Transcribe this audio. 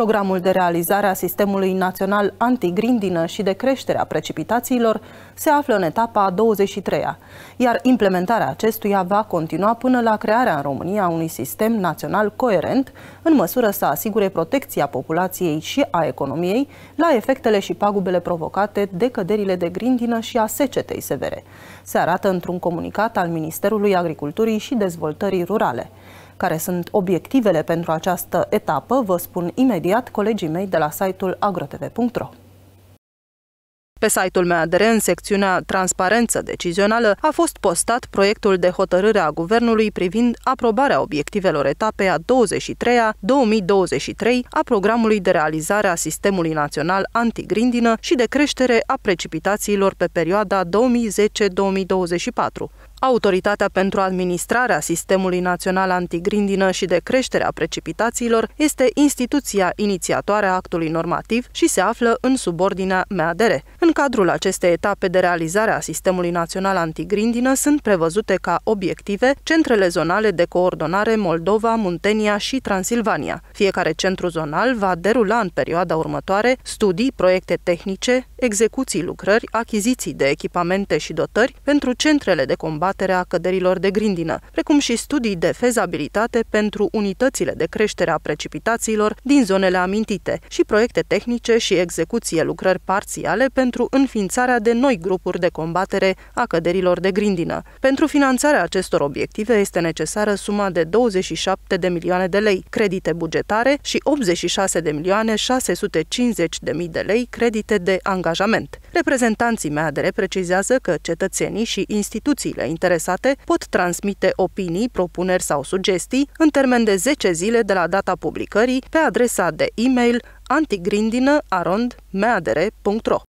Programul de realizare a Sistemului Național Antigrindină și de creștere a precipitațiilor se află în etapa 23-a, iar implementarea acestuia va continua până la crearea în România a unui sistem național coerent, în măsură să asigure protecția populației și a economiei la efectele și pagubele provocate de căderile de grindină și a secetei severe, se arată într-un comunicat al Ministerului Agriculturii și Dezvoltării Rurale. Care sunt obiectivele pentru această etapă, vă spun imediat colegii mei de la site-ul agrotv.ro. Pe site-ul MADR, în secțiunea Transparență decizională, a fost postat proiectul de hotărâre a Guvernului privind aprobarea obiectivelor etapei a 23-a 2023 a programului de realizare a Sistemului Național Antigrindină și de creștere a precipitațiilor pe perioada 2010-2024. Autoritatea pentru administrarea Sistemului Național Antigrindină și de creșterea precipitațiilor este instituția inițiatoare a actului normativ și se află în subordinea MADR. În cadrul acestei etape de realizare a Sistemului Național Antigrindină sunt prevăzute ca obiective centrele zonale de coordonare Moldova, Muntenia și Transilvania. Fiecare centru zonal va derula în perioada următoare studii, proiecte tehnice, execuții lucrări, achiziții de echipamente și dotări pentru centrele de combat combaterea căderilor de grindină, precum și studii de fezabilitate pentru unitățile de creștere a precipitațiilor din zonele amintite și proiecte tehnice și execuție lucrări parțiale pentru înființarea de noi grupuri de combatere a căderilor de grindină. Pentru finanțarea acestor obiective este necesară suma de 27 de milioane de lei credite bugetare și 86 de milioane 650 de mii de lei credite de angajament. Reprezentanții MADR precizează că cetățenii și instituțiile interesate pot transmite opinii, propuneri sau sugestii în termen de 10 zile de la data publicării pe adresa de e-mail antigrindină.arondmeadere.ro